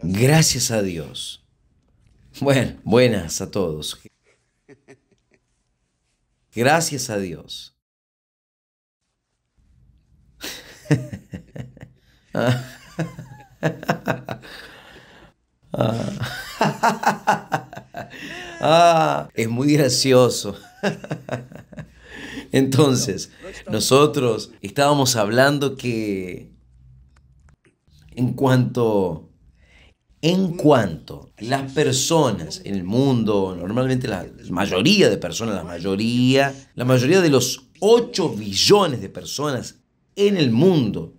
Gracias a Dios. Bueno, buenas a todos. Gracias a Dios. Ah. Ah, es muy gracioso. Entonces, nosotros estábamos hablando que en cuanto en cuanto las personas en el mundo, normalmente la mayoría de personas, la mayoría, la mayoría de los 8 billones de personas en el mundo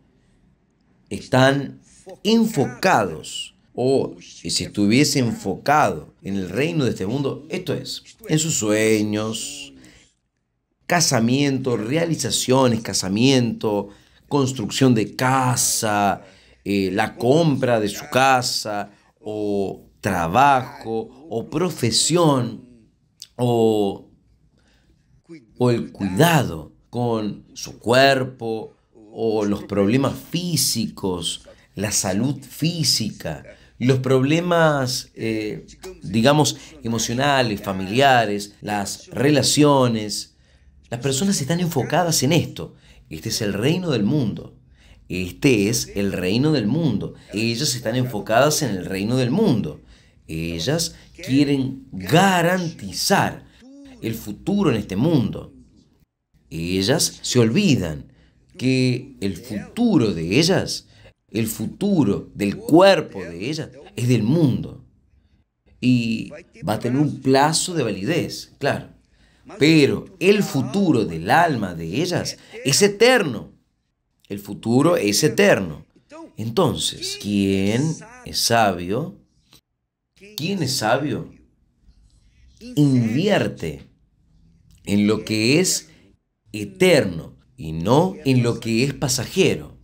están enfocados o si estuviese enfocado en el reino de este mundo, esto es, en sus sueños, casamiento, realizaciones, casamiento, construcción de casa, eh, la compra de su casa o trabajo o profesión o, el cuidado con su cuerpo o los problemas físicos, la salud física, los problemas, eh, digamos, emocionales, familiares, las relaciones. Las personas están enfocadas en esto. Este es el reino del mundo. Este es el reino del mundo. Ellas están enfocadas en el reino del mundo. Ellas quieren garantizar el futuro en este mundo. Ellas se olvidan que el futuro de ellas, el futuro del cuerpo de ellas, es del mundo. Y va a tener un plazo de validez, claro. Pero el futuro del alma de ellas es eterno. El futuro es eterno. Entonces, ¿quién es sabio? ¿Quién es sabio? Invierte en lo que es eterno y no en lo que es pasajero.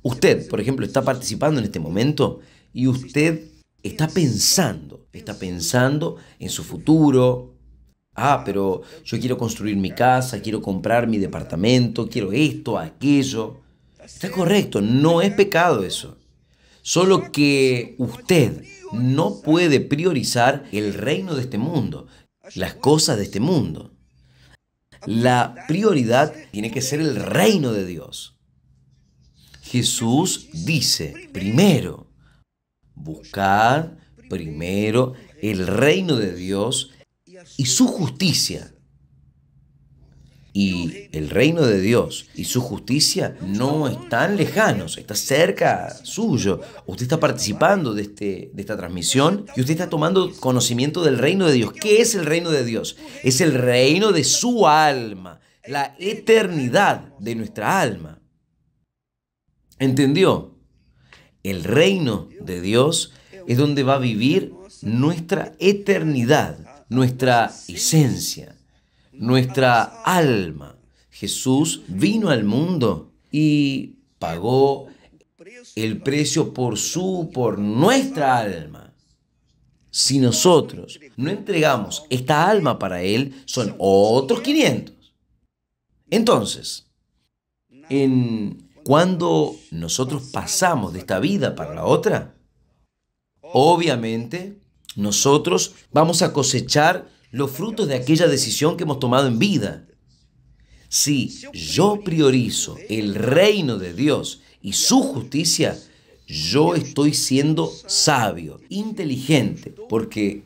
Usted, por ejemplo, está participando en este momento y usted está pensando, está pensando en su futuro, Ah, pero yo quiero construir mi casa, quiero comprar mi departamento, quiero esto, aquello. Está correcto, no es pecado eso. Solo que usted no puede priorizar el reino de este mundo, las cosas de este mundo. La prioridad tiene que ser el reino de Dios. Jesús dice, primero, buscar primero el reino de Dios y su justicia. Y el reino de Dios y su justicia no están lejanos, está cerca suyo. Usted está participando de, este, de esta transmisión y usted está tomando conocimiento del reino de Dios. ¿Qué es el reino de Dios? Es el reino de su alma, la eternidad de nuestra alma. ¿Entendió? El reino de Dios es donde va a vivir nuestra eternidad nuestra esencia, nuestra alma. Jesús vino al mundo y pagó el precio por su, por nuestra alma. Si nosotros no entregamos esta alma para Él, son otros 500. Entonces, en cuando nosotros pasamos de esta vida para la otra, obviamente nosotros vamos a cosechar los frutos de aquella decisión que hemos tomado en vida. Si yo priorizo el reino de Dios y su justicia, yo estoy siendo sabio, inteligente, porque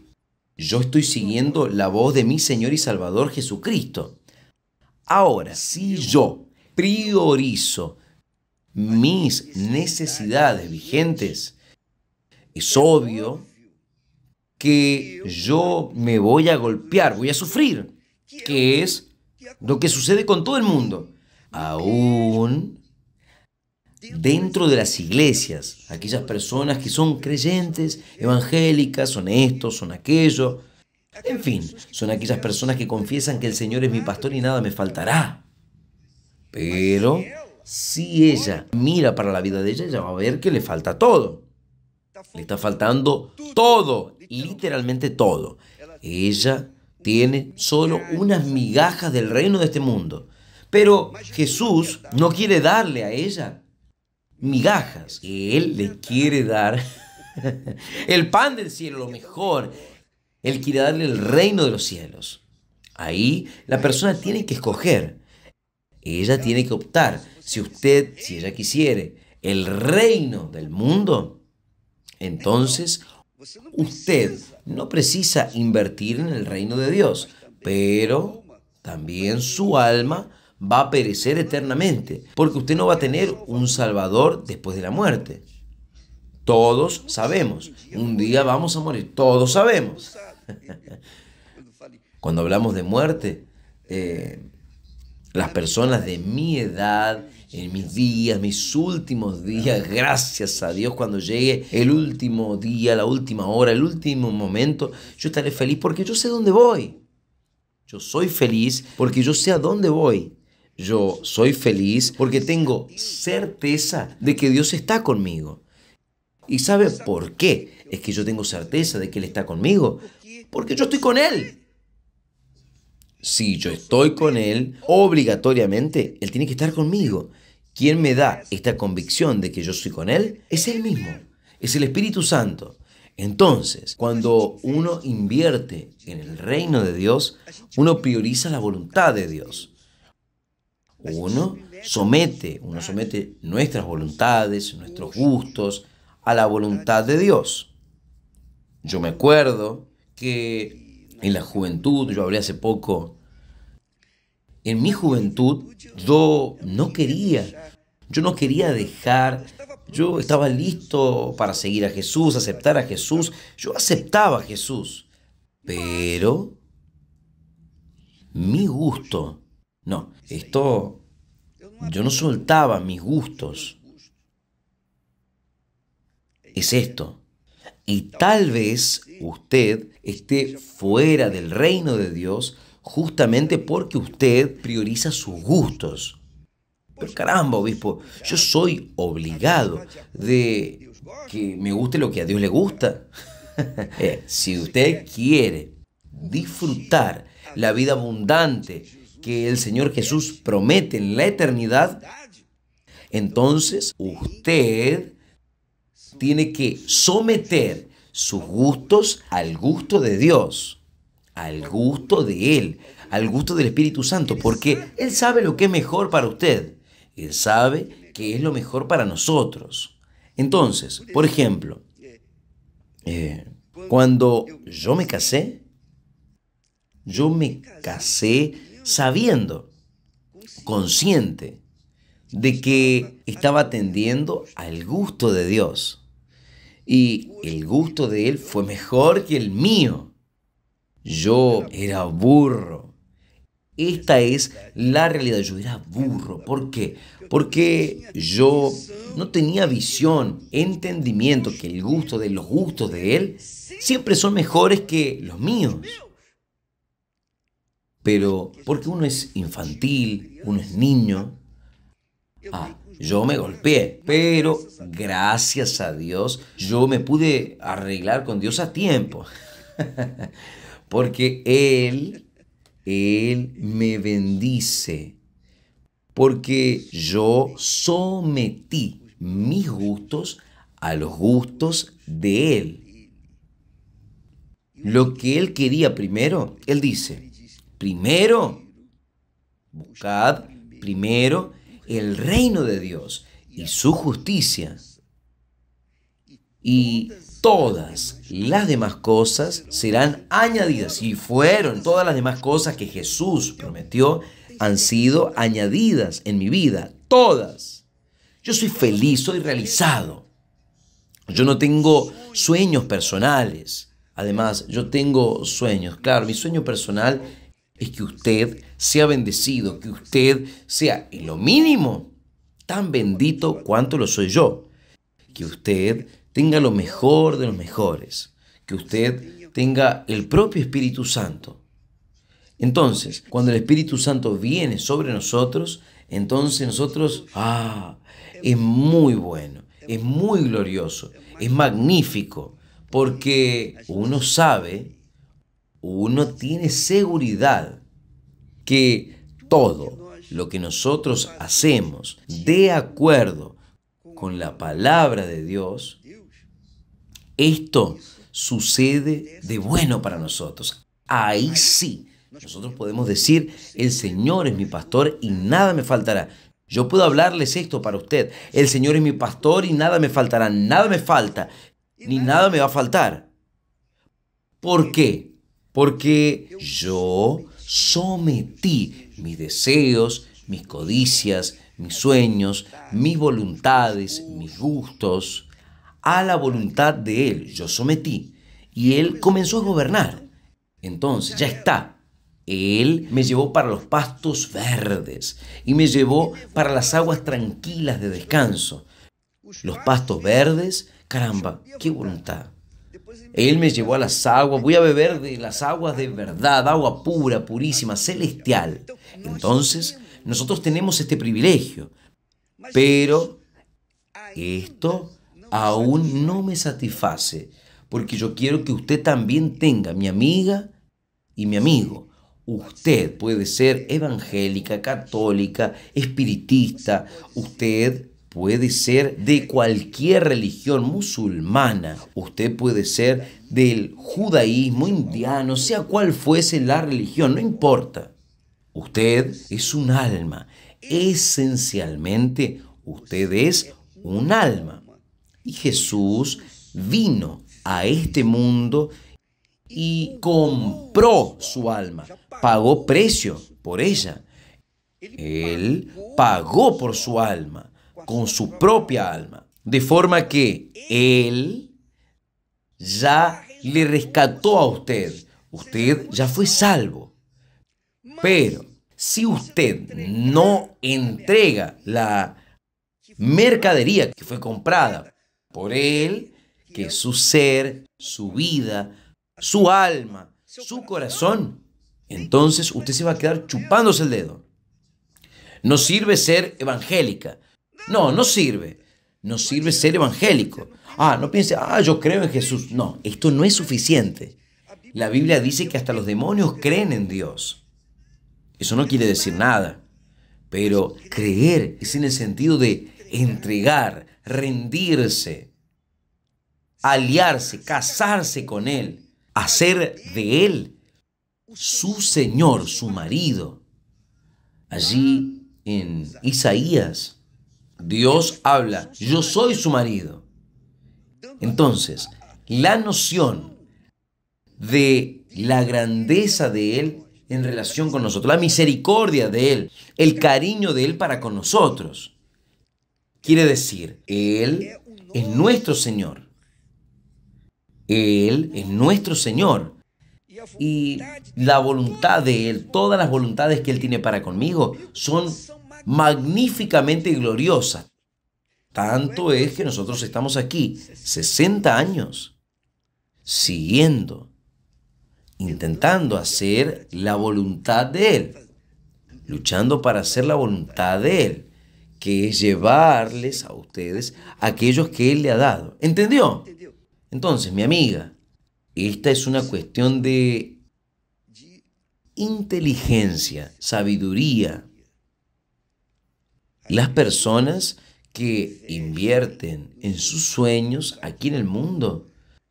yo estoy siguiendo la voz de mi Señor y Salvador Jesucristo. Ahora, si yo priorizo mis necesidades vigentes, es obvio que yo me voy a golpear, voy a sufrir, que es lo que sucede con todo el mundo. Aún dentro de las iglesias, aquellas personas que son creyentes, evangélicas, son esto, son aquello, en fin, son aquellas personas que confiesan que el Señor es mi pastor y nada me faltará. Pero si ella mira para la vida de ella, ella va a ver que le falta todo. Le está faltando todo literalmente todo. Ella tiene solo unas migajas del reino de este mundo. Pero Jesús no quiere darle a ella migajas. Él le quiere dar el pan del cielo, lo mejor. Él quiere darle el reino de los cielos. Ahí la persona tiene que escoger. Ella tiene que optar. Si usted, si ella quisiere, el reino del mundo, entonces Usted no precisa invertir en el reino de Dios, pero también su alma va a perecer eternamente, porque usted no va a tener un Salvador después de la muerte. Todos sabemos, un día vamos a morir, todos sabemos. Cuando hablamos de muerte, eh, las personas de mi edad, en mis días, mis últimos días, gracias a Dios, cuando llegue el último día, la última hora, el último momento, yo estaré feliz porque yo sé dónde voy. Yo soy feliz porque yo sé a dónde voy. Yo soy feliz porque tengo certeza de que Dios está conmigo. ¿Y sabe por qué? Es que yo tengo certeza de que Él está conmigo. Porque yo estoy con Él si yo estoy con Él, obligatoriamente Él tiene que estar conmigo. quién me da esta convicción de que yo soy con Él es Él mismo, es el Espíritu Santo. Entonces, cuando uno invierte en el reino de Dios, uno prioriza la voluntad de Dios. Uno somete, uno somete nuestras voluntades, nuestros gustos a la voluntad de Dios. Yo me acuerdo que en la juventud, yo hablé hace poco, en mi juventud yo no quería, yo no quería dejar, yo estaba listo para seguir a Jesús, aceptar a Jesús, yo aceptaba a Jesús, pero mi gusto, no, esto, yo no soltaba mis gustos. Es esto. Y tal vez usted esté fuera del reino de Dios justamente porque usted prioriza sus gustos. Pero caramba, obispo, yo soy obligado de que me guste lo que a Dios le gusta. Eh, si usted quiere disfrutar la vida abundante que el Señor Jesús promete en la eternidad, entonces usted tiene que someter sus gustos al gusto de Dios, al gusto de Él, al gusto del Espíritu Santo, porque Él sabe lo que es mejor para usted. Él sabe que es lo mejor para nosotros. Entonces, por ejemplo, eh, cuando yo me casé, yo me casé sabiendo, consciente, de que estaba atendiendo al gusto de Dios y el gusto de él fue mejor que el mío. Yo era burro. Esta es la realidad. Yo era burro. ¿Por qué? Porque yo no tenía visión, entendimiento que el gusto de los gustos de él siempre son mejores que los míos. Pero porque uno es infantil, uno es niño, ah, yo me golpeé, pero gracias a Dios yo me pude arreglar con Dios a tiempo. Porque Él, Él me bendice. Porque yo sometí mis gustos a los gustos de Él. Lo que Él quería primero, Él dice, primero, buscad primero el reino de Dios y su justicia. Y todas las demás cosas serán añadidas. Y fueron todas las demás cosas que Jesús prometió, han sido añadidas en mi vida. Todas. Yo soy feliz, soy realizado. Yo no tengo sueños personales. Además, yo tengo sueños. Claro, mi sueño personal es que usted sea bendecido, que usted sea, en lo mínimo, tan bendito cuanto lo soy yo. Que usted tenga lo mejor de los mejores, que usted tenga el propio Espíritu Santo. Entonces, cuando el Espíritu Santo viene sobre nosotros, entonces nosotros, ah, es muy bueno, es muy glorioso, es magnífico, porque uno sabe uno tiene seguridad que todo lo que nosotros hacemos de acuerdo con la palabra de Dios, esto sucede de bueno para nosotros. Ahí sí, nosotros podemos decir, el Señor es mi pastor y nada me faltará. Yo puedo hablarles esto para usted. El Señor es mi pastor y nada me faltará. Nada me falta, ni nada me va a faltar. ¿Por qué? porque yo sometí mis deseos, mis codicias, mis sueños, mis voluntades, mis gustos, a la voluntad de Él. Yo sometí. Y Él comenzó a gobernar. Entonces, ya está. Él me llevó para los pastos verdes y me llevó para las aguas tranquilas de descanso. Los pastos verdes, caramba, qué voluntad. Él me llevó a las aguas, voy a beber de las aguas de verdad, agua pura, purísima, celestial. Entonces, nosotros tenemos este privilegio, pero esto aún no me satisface, porque yo quiero que usted también tenga mi amiga y mi amigo. Usted puede ser evangélica, católica, espiritista, usted puede ser de cualquier religión musulmana, usted puede ser del judaísmo, indiano, sea cual fuese la religión, no importa. Usted es un alma. Esencialmente, usted es un alma. Y Jesús vino a este mundo y compró su alma, pagó precio por ella. Él pagó por su alma con su propia alma. De forma que Él ya le rescató a usted. Usted ya fue salvo. Pero si usted no entrega la mercadería que fue comprada por Él, que es su ser, su vida, su alma, su corazón, entonces usted se va a quedar chupándose el dedo. No sirve ser evangélica, no, no sirve. No sirve ser evangélico. Ah, no piense, ah, yo creo en Jesús. No, esto no es suficiente. La Biblia dice que hasta los demonios creen en Dios. Eso no quiere decir nada. Pero creer es en el sentido de entregar, rendirse, aliarse, casarse con Él, hacer de Él su Señor, su marido. Allí en Isaías Dios habla, yo soy su marido. Entonces, la noción de la grandeza de Él en relación con nosotros, la misericordia de Él, el cariño de Él para con nosotros. Quiere decir, Él es nuestro Señor. Él es nuestro Señor. Y la voluntad de Él, todas las voluntades que Él tiene para conmigo, son magníficamente gloriosa. Tanto es que nosotros estamos aquí 60 años siguiendo, intentando hacer la voluntad de Él, luchando para hacer la voluntad de Él, que es llevarles a ustedes aquellos que Él le ha dado. ¿Entendió? Entonces, mi amiga, esta es una cuestión de inteligencia, sabiduría, las personas que invierten en sus sueños aquí en el mundo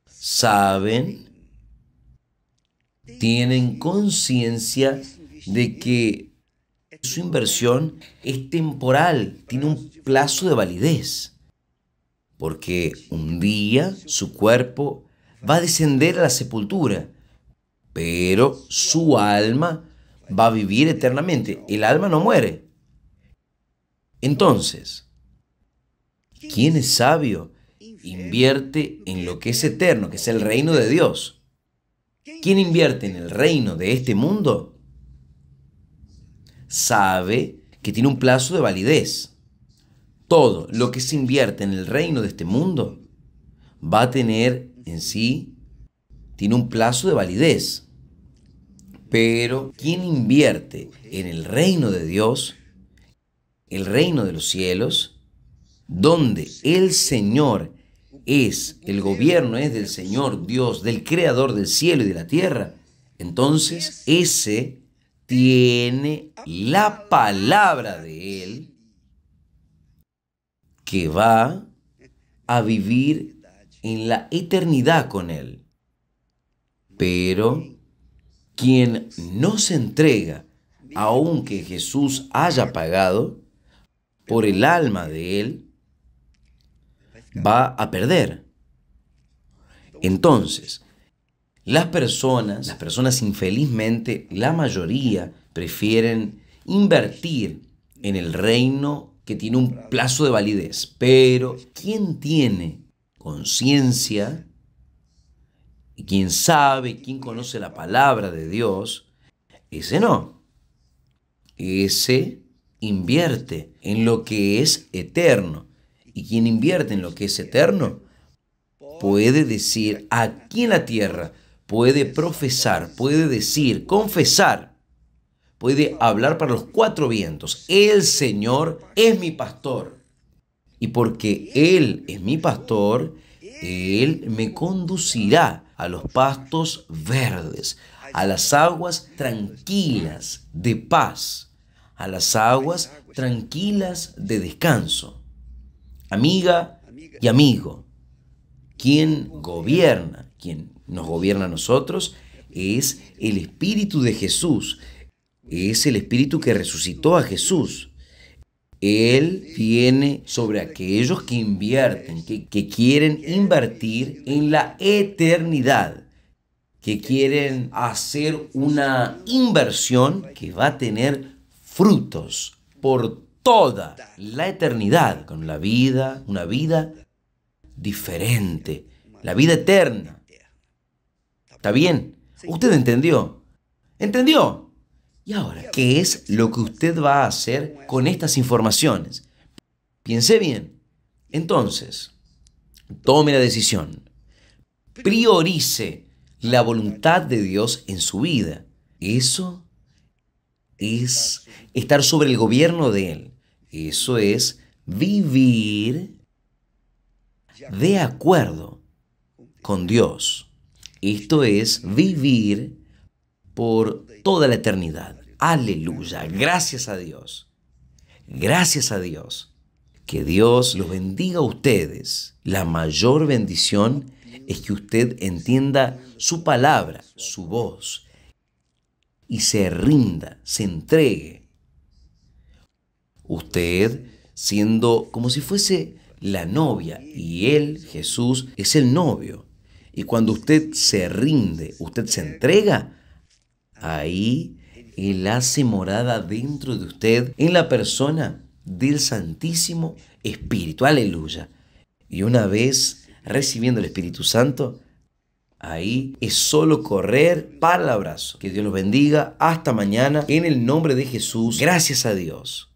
saben, tienen conciencia de que su inversión es temporal, tiene un plazo de validez, porque un día su cuerpo va a descender a la sepultura, pero su alma va a vivir eternamente, el alma no muere. Entonces, ¿quién es sabio invierte en lo que es eterno, que es el reino de Dios. ¿Quién invierte en el reino de este mundo sabe que tiene un plazo de validez. Todo lo que se invierte en el reino de este mundo va a tener en sí, tiene un plazo de validez. Pero ¿Quién invierte en el reino de Dios el reino de los cielos, donde el Señor es, el gobierno es del Señor Dios, del Creador del cielo y de la tierra, entonces ese tiene la palabra de Él que va a vivir en la eternidad con Él. Pero quien no se entrega, aunque Jesús haya pagado, por el alma de él, va a perder. Entonces, las personas, las personas infelizmente, la mayoría prefieren invertir en el reino que tiene un plazo de validez. Pero, ¿quién tiene conciencia? ¿Quién sabe? ¿Quién conoce la palabra de Dios? Ese no. Ese invierte en lo que es eterno. Y quien invierte en lo que es eterno puede decir aquí en la tierra, puede profesar, puede decir, confesar, puede hablar para los cuatro vientos. El Señor es mi pastor. Y porque Él es mi pastor, Él me conducirá a los pastos verdes, a las aguas tranquilas de paz a las aguas tranquilas de descanso. Amiga y amigo, quien gobierna, quien nos gobierna a nosotros, es el Espíritu de Jesús, es el Espíritu que resucitó a Jesús. Él viene sobre aquellos que invierten, que, que quieren invertir en la eternidad que quieren hacer una inversión que va a tener frutos por toda la eternidad, con la vida, una vida diferente, la vida eterna. ¿Está bien? ¿Usted entendió? ¿Entendió? Y ahora, ¿qué es lo que usted va a hacer con estas informaciones? Piense bien. Entonces, tome la decisión. Priorice la voluntad de Dios en su vida. Eso es estar sobre el gobierno de Él. Eso es vivir de acuerdo con Dios. Esto es vivir por toda la eternidad. Aleluya. Gracias a Dios. Gracias a Dios. Que Dios los bendiga a ustedes. La mayor bendición es que usted entienda su palabra, su voz y se rinda, se entregue. Usted, siendo como si fuese la novia y él, Jesús, es el novio. Y cuando usted se rinde, usted se entrega, ahí Él hace morada dentro de usted en la persona del Santísimo Espíritu. Aleluya. Y una vez recibiendo el Espíritu Santo, Ahí es solo correr para el abrazo. Que Dios los bendiga. Hasta mañana. En el nombre de Jesús. Gracias a Dios.